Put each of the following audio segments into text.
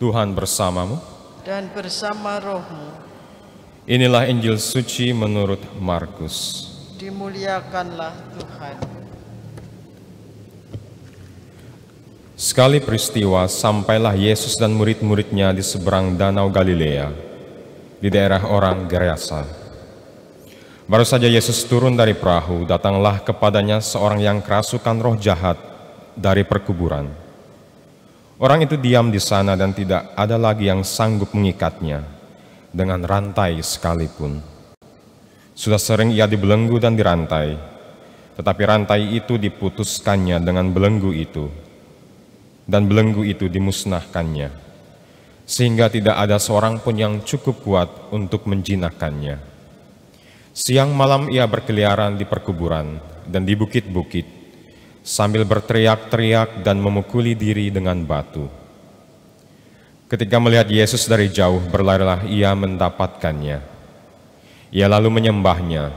Tuhan bersamamu. Dan bersama rohmu. Inilah Injil suci menurut Markus. Dimuliakanlah Tuhan. Sekali peristiwa, sampailah Yesus dan murid-muridnya di seberang danau Galilea, di daerah orang Gerasa. Baru saja Yesus turun dari perahu, datanglah kepadanya seorang yang kerasukan roh jahat dari perkuburan Orang itu diam di sana dan tidak ada lagi yang sanggup mengikatnya dengan rantai sekalipun. Sudah sering ia dibelenggu dan dirantai, tetapi rantai itu diputuskannya dengan belenggu itu, dan belenggu itu dimusnahkannya, sehingga tidak ada seorang pun yang cukup kuat untuk menjinakkannya. Siang malam ia berkeliaran di perkuburan dan di bukit-bukit, sambil berteriak-teriak dan memukuli diri dengan batu. Ketika melihat Yesus dari jauh, berlarilah ia mendapatkannya. Ia lalu menyembahnya,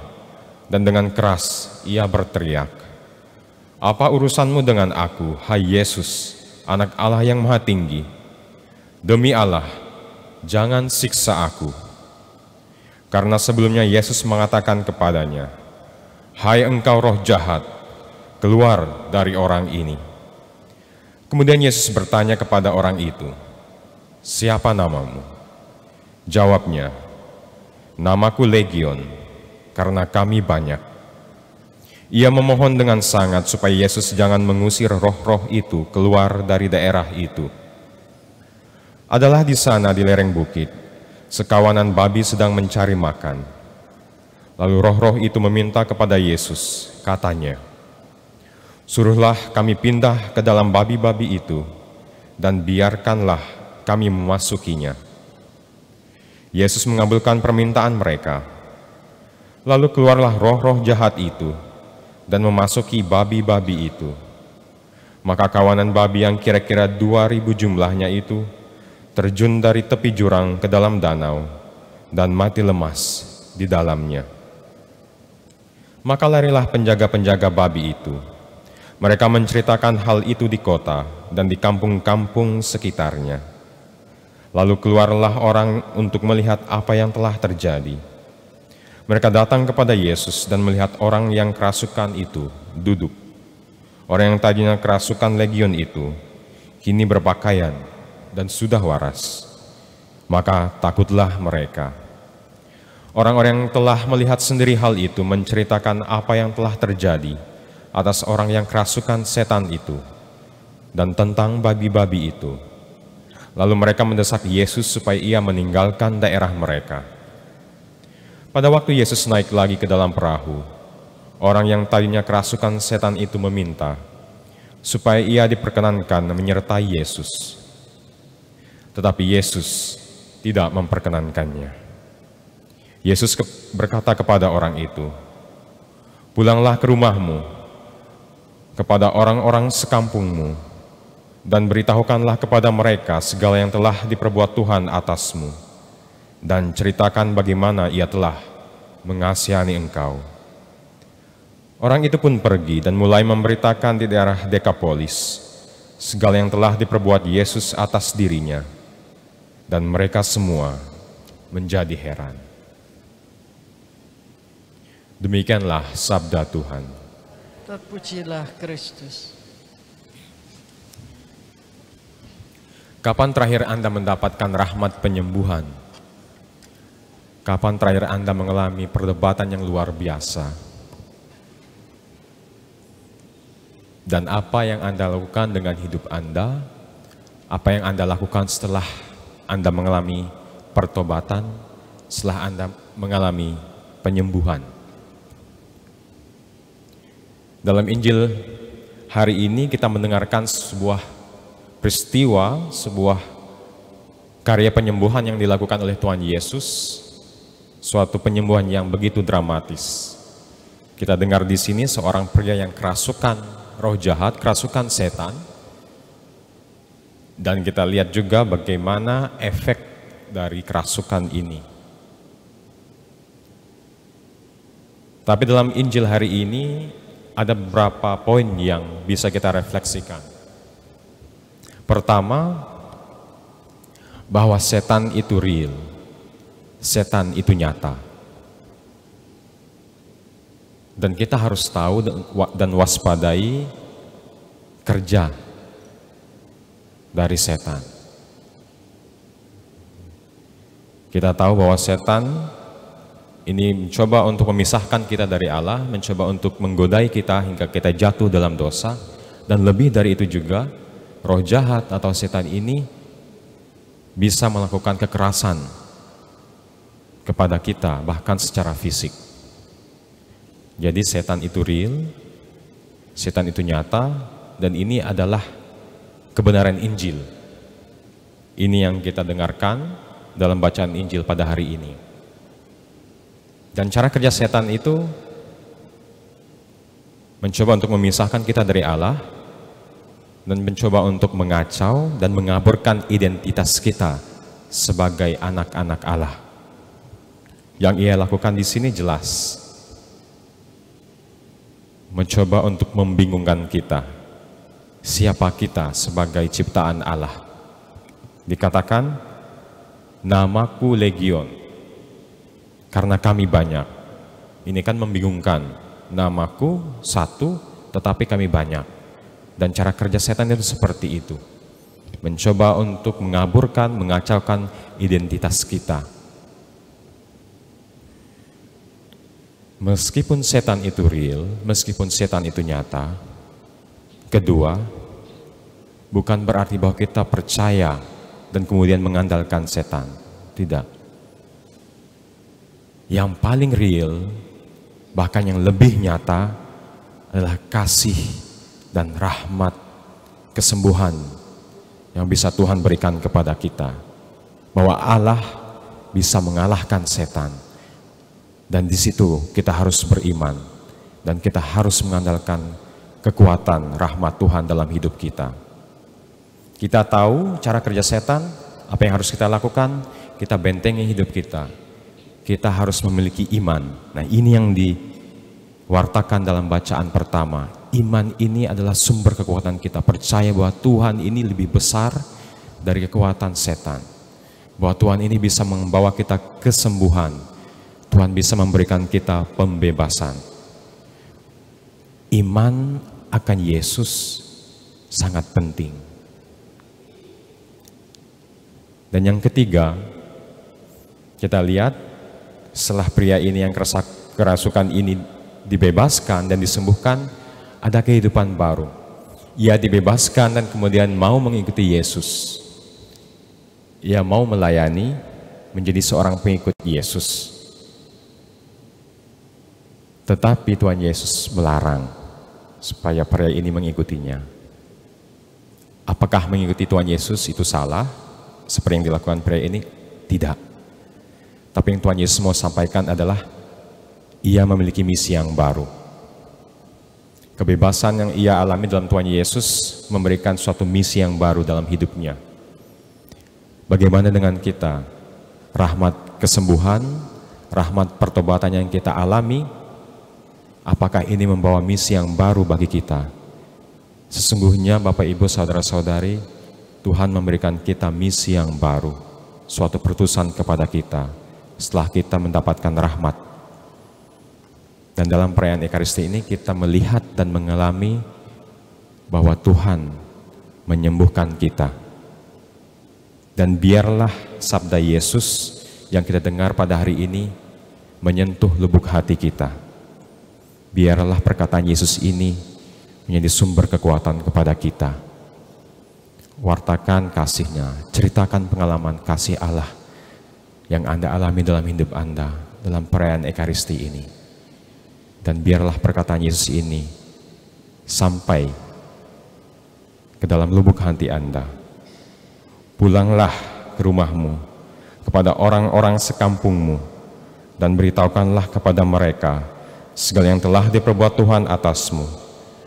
dan dengan keras ia berteriak, Apa urusanmu dengan aku, hai Yesus, anak Allah yang maha tinggi? Demi Allah, jangan siksa aku. Karena sebelumnya Yesus mengatakan kepadanya, Hai engkau roh jahat, keluar dari orang ini. Kemudian Yesus bertanya kepada orang itu, siapa namamu? Jawabnya, namaku Legion, karena kami banyak. Ia memohon dengan sangat supaya Yesus jangan mengusir roh-roh itu keluar dari daerah itu. Adalah di sana di lereng bukit, sekawanan babi sedang mencari makan. Lalu roh-roh itu meminta kepada Yesus, katanya, Suruhlah kami pindah ke dalam babi-babi itu, dan biarkanlah kami memasukinya. Yesus mengabulkan permintaan mereka. Lalu keluarlah roh-roh jahat itu, dan memasuki babi-babi itu. Maka kawanan babi yang kira-kira dua ribu jumlahnya itu, terjun dari tepi jurang ke dalam danau, dan mati lemas di dalamnya. Maka larilah penjaga-penjaga babi itu, mereka menceritakan hal itu di kota dan di kampung-kampung sekitarnya. Lalu keluarlah orang untuk melihat apa yang telah terjadi. Mereka datang kepada Yesus dan melihat orang yang kerasukan itu duduk. Orang yang tadinya kerasukan legion itu kini berpakaian dan sudah waras. Maka takutlah mereka. Orang-orang yang telah melihat sendiri hal itu menceritakan apa yang telah terjadi atas orang yang kerasukan setan itu dan tentang babi-babi itu. Lalu mereka mendesak Yesus supaya ia meninggalkan daerah mereka. Pada waktu Yesus naik lagi ke dalam perahu, orang yang tadinya kerasukan setan itu meminta supaya ia diperkenankan menyertai Yesus. Tetapi Yesus tidak memperkenankannya. Yesus berkata kepada orang itu, "Pulanglah ke rumahmu kepada orang-orang sekampungmu, dan beritahukanlah kepada mereka segala yang telah diperbuat Tuhan atasmu, dan ceritakan bagaimana ia telah mengasihani engkau. Orang itu pun pergi dan mulai memberitakan di daerah Dekapolis segala yang telah diperbuat Yesus atas dirinya, dan mereka semua menjadi heran. Demikianlah sabda Tuhan. Terpujilah Kristus. Kapan terakhir Anda mendapatkan rahmat penyembuhan? Kapan terakhir Anda mengalami perdebatan yang luar biasa? Dan apa yang Anda lakukan dengan hidup Anda? Apa yang Anda lakukan setelah Anda mengalami pertobatan? Setelah Anda mengalami penyembuhan? Dalam Injil hari ini kita mendengarkan sebuah peristiwa, sebuah karya penyembuhan yang dilakukan oleh Tuhan Yesus, suatu penyembuhan yang begitu dramatis. Kita dengar di sini seorang pria yang kerasukan roh jahat, kerasukan setan, dan kita lihat juga bagaimana efek dari kerasukan ini. Tapi dalam Injil hari ini ada beberapa poin yang bisa kita refleksikan. Pertama, bahwa setan itu real, setan itu nyata. Dan kita harus tahu dan waspadai kerja dari setan. Kita tahu bahwa setan ini mencoba untuk memisahkan kita dari Allah, mencoba untuk menggodai kita hingga kita jatuh dalam dosa. Dan lebih dari itu juga, roh jahat atau setan ini bisa melakukan kekerasan kepada kita, bahkan secara fisik. Jadi setan itu real, setan itu nyata, dan ini adalah kebenaran Injil. Ini yang kita dengarkan dalam bacaan Injil pada hari ini. Dan cara kerja setan itu mencoba untuk memisahkan kita dari Allah dan mencoba untuk mengacau dan mengaburkan identitas kita sebagai anak-anak Allah. Yang ia lakukan di sini jelas. Mencoba untuk membingungkan kita. Siapa kita sebagai ciptaan Allah? Dikatakan, namaku Legion karena kami banyak. Ini kan membingungkan. Namaku satu, tetapi kami banyak. Dan cara kerja setan itu seperti itu. Mencoba untuk mengaburkan, mengacaukan identitas kita. Meskipun setan itu real, meskipun setan itu nyata, kedua, bukan berarti bahwa kita percaya dan kemudian mengandalkan setan. Tidak yang paling real, bahkan yang lebih nyata adalah kasih dan rahmat kesembuhan yang bisa Tuhan berikan kepada kita. Bahwa Allah bisa mengalahkan setan. Dan di situ kita harus beriman dan kita harus mengandalkan kekuatan rahmat Tuhan dalam hidup kita. Kita tahu cara kerja setan, apa yang harus kita lakukan, kita bentengi hidup kita kita harus memiliki iman. Nah, ini yang diwartakan dalam bacaan pertama. Iman ini adalah sumber kekuatan kita. Percaya bahwa Tuhan ini lebih besar dari kekuatan setan. Bahwa Tuhan ini bisa membawa kita kesembuhan. Tuhan bisa memberikan kita pembebasan. Iman akan Yesus sangat penting. Dan yang ketiga, kita lihat setelah pria ini yang kerasukan ini dibebaskan dan disembuhkan, ada kehidupan baru. Ia dibebaskan dan kemudian mau mengikuti Yesus. Ia mau melayani menjadi seorang pengikut Yesus. Tetapi Tuhan Yesus melarang supaya pria ini mengikutinya. Apakah mengikuti Tuhan Yesus itu salah? Seperti yang dilakukan pria ini? Tidak. Tapi yang Tuhan Yesus mau sampaikan adalah ia memiliki misi yang baru. Kebebasan yang ia alami dalam Tuhan Yesus memberikan suatu misi yang baru dalam hidupnya. Bagaimana dengan kita? Rahmat kesembuhan, rahmat pertobatan yang kita alami, apakah ini membawa misi yang baru bagi kita? Sesungguhnya Bapak Ibu Saudara-saudari, Tuhan memberikan kita misi yang baru, suatu pertusan kepada kita setelah kita mendapatkan rahmat. Dan dalam perayaan Ekaristi ini kita melihat dan mengalami bahwa Tuhan menyembuhkan kita. Dan biarlah sabda Yesus yang kita dengar pada hari ini menyentuh lubuk hati kita. Biarlah perkataan Yesus ini menjadi sumber kekuatan kepada kita. Wartakan kasihnya, ceritakan pengalaman kasih Allah yang Anda alami dalam hidup Anda, dalam perayaan Ekaristi ini. Dan biarlah perkataan Yesus ini sampai ke dalam lubuk hati Anda. Pulanglah ke rumahmu, kepada orang-orang sekampungmu, dan beritahukanlah kepada mereka segala yang telah diperbuat Tuhan atasmu,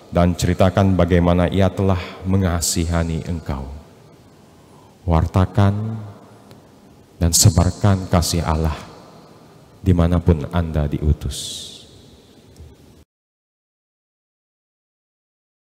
dan ceritakan bagaimana ia telah mengasihani engkau. Wartakan dan sebarkan kasih Allah dimanapun Anda diutus.